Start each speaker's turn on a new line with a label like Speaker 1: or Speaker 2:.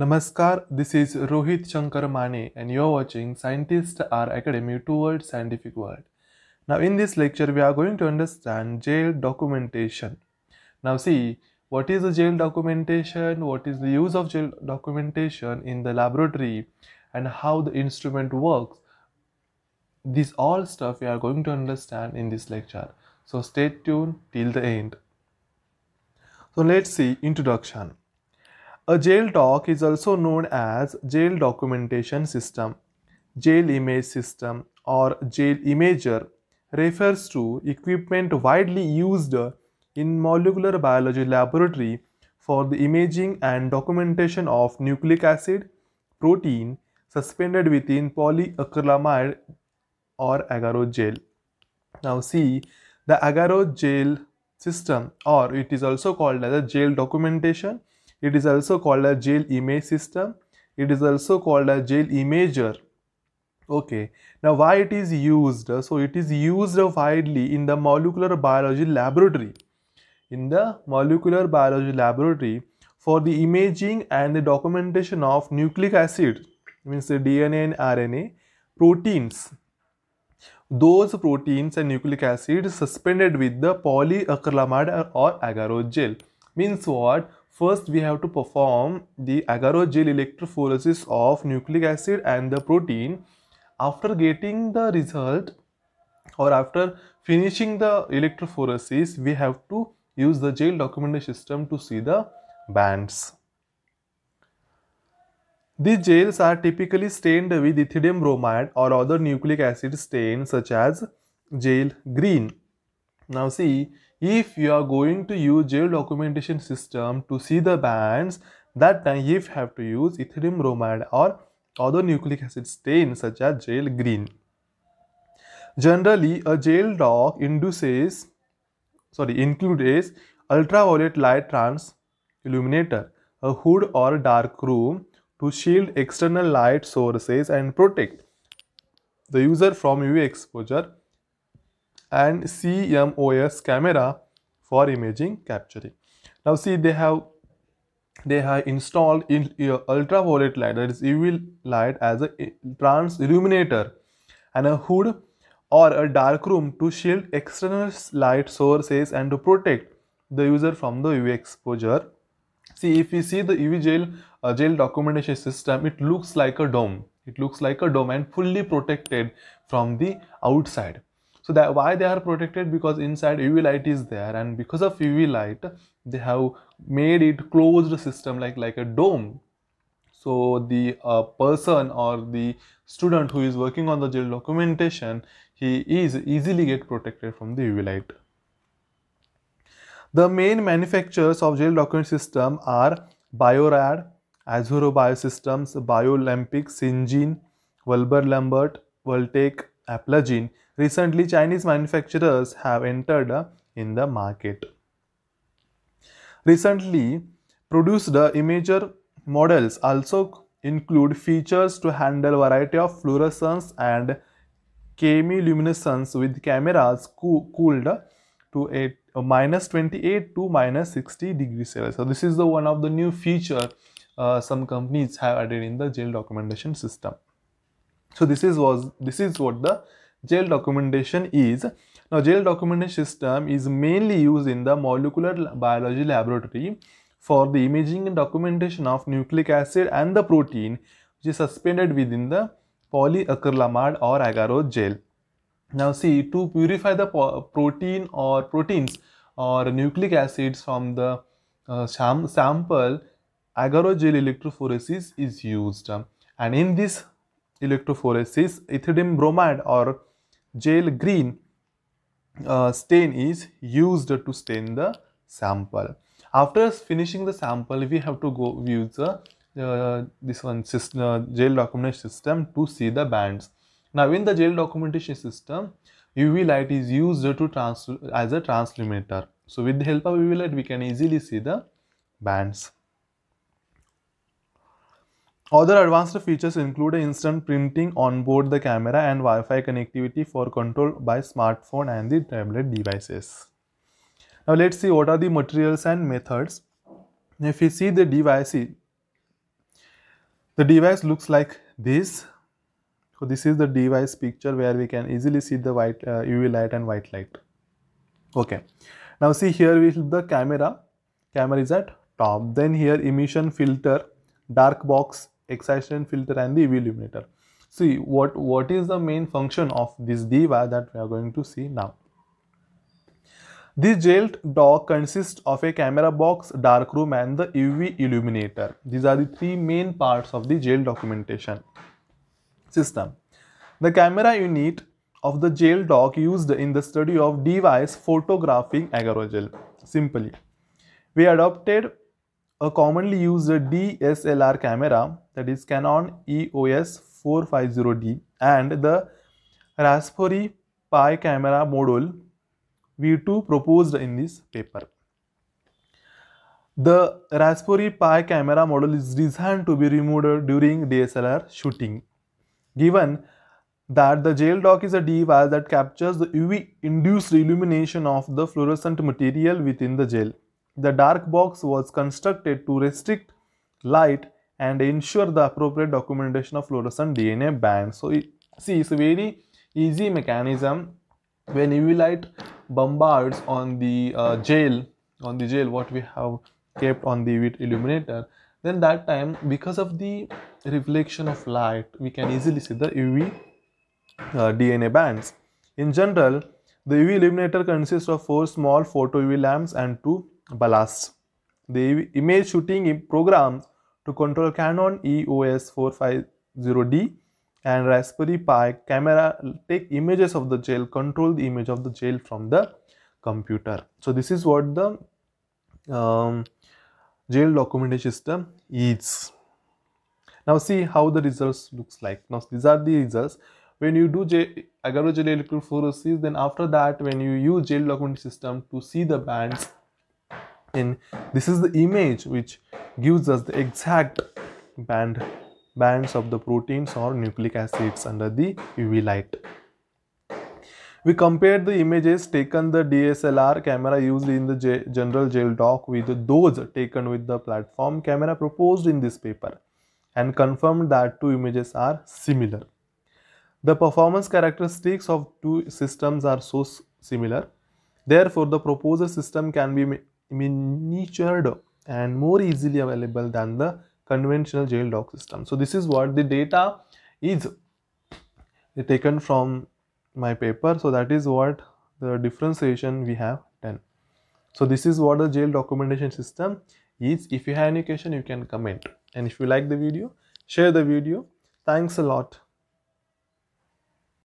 Speaker 1: Namaskar, this is Rohit Shankar Mane and you're watching Scientists R Academy Towards Scientific World. Now in this lecture we are going to understand jail documentation. Now see, what is the jail documentation, what is the use of jail documentation in the laboratory and how the instrument works. This all stuff we are going to understand in this lecture. So stay tuned till the end. So let's see introduction. A doc is also known as Jail Documentation System, Jail Image System or Jail Imager refers to equipment widely used in molecular biology laboratory for the imaging and documentation of nucleic acid protein suspended within polyacrylamide or agarose gel. Now see the agarose gel system or it is also called as a gel documentation it is also called a jail image system. It is also called a jail imager. Okay, now why it is used? So it is used widely in the molecular biology laboratory. In the molecular biology laboratory for the imaging and the documentation of nucleic acid, means the DNA and RNA, proteins, those proteins and nucleic acids suspended with the polyacrylamide or agarose gel means what First, we have to perform the gel electrophoresis of nucleic acid and the protein. After getting the result or after finishing the electrophoresis, we have to use the gel documentation system to see the bands. These gels are typically stained with ethidium bromide or other nucleic acid stain such as gel green. Now see, if you are going to use gel documentation system to see the bands that time you have to use ethidium bromide or other nucleic acid stain such as gel green generally a gel doc induces sorry includes ultraviolet light trans illuminator a hood or dark room to shield external light sources and protect the user from UV exposure and CMOS camera for imaging capturing. Now see they have they have installed in uh, ultraviolet light that is UV light as a eh, trans illuminator and a hood or a dark room to shield external light sources and to protect the user from the UV exposure. See if we see the UV gel uh, jail documentation system it looks like a dome it looks like a dome and fully protected from the outside so that why they are protected because inside uv light is there and because of uv light they have made it closed system like like a dome so the uh, person or the student who is working on the gel documentation he is easily get protected from the uv light the main manufacturers of gel document system are biorad azuro biosystems biolampic syngene vulbar lambert voltec Aplagene Recently, Chinese manufacturers have entered in the market. Recently, produced imager models also include features to handle variety of fluorescence and chemiluminescence with cameras co cooled to a, 28 to minus 60 degrees Celsius. So this is the one of the new feature uh, some companies have added in the gel documentation system. So this is was this is what the Gel documentation is. Now Gel documentation system is mainly used in the molecular biology laboratory for the imaging and documentation of nucleic acid and the protein which is suspended within the polyacrylamide or agarose gel. Now see to purify the protein or proteins or nucleic acids from the uh, sample agarose gel electrophoresis is used and in this electrophoresis ethylene bromide or gel green uh, stain is used to stain the sample. After finishing the sample, we have to go use the uh, uh, this one system, uh, jail documentation system to see the bands. Now, in the jail documentation system, UV light is used to trans as a translimiter. So, with the help of UV light, we can easily see the bands. Other advanced features include instant printing on board the camera and Wi-Fi connectivity for control by smartphone and the tablet devices. Now let's see what are the materials and methods. If you see the device, the device looks like this. So this is the device picture where we can easily see the white uh, UV light and white light. Okay. Now see here we have the camera. Camera is at top. Then here emission filter, dark box, excitation filter and the EV illuminator. See what, what is the main function of this diva that we are going to see now. This jailed dock consists of a camera box, dark room, and the UV illuminator. These are the three main parts of the jail documentation system. The camera unit of the jail dock used in the study of device photographing agarogel. Simply, we adopted a commonly used DSLR camera that is Canon EOS 450D and the Raspberry Pi camera module V2 proposed in this paper. The Raspberry Pi camera module is designed to be removed during DSLR shooting. Given that the gel dock is a device that captures the UV induced illumination of the fluorescent material within the gel. The dark box was constructed to restrict light and ensure the appropriate documentation of fluorescent DNA bands. So it, see, it's a very easy mechanism when UV light bombards on the uh, gel, on the gel what we have kept on the UV illuminator, then that time because of the reflection of light, we can easily see the UV uh, DNA bands. In general, the UV illuminator consists of four small photo UV lamps and two ballast. The image shooting program to control Canon EOS 450D and Raspberry Pi camera take images of the gel, control the image of the gel from the computer. So this is what the um, gel documentation system is. Now see how the results looks like. Now these are the results. When you do gel electrophoresis, then after that when you use gel documentation system to see the bands in this is the image which gives us the exact band bands of the proteins or nucleic acids under the UV light. We compared the images taken the DSLR camera used in the general jail dock with those taken with the platform camera proposed in this paper and confirmed that two images are similar. The performance characteristics of two systems are so similar. Therefore, the proposed system can be miniatured and more easily available than the conventional jail dog system. So this is what the data is taken from my paper. So that is what the differentiation we have done. So this is what the jail documentation system is. If you have any question, you can comment. And if you like the video, share the video. Thanks a lot.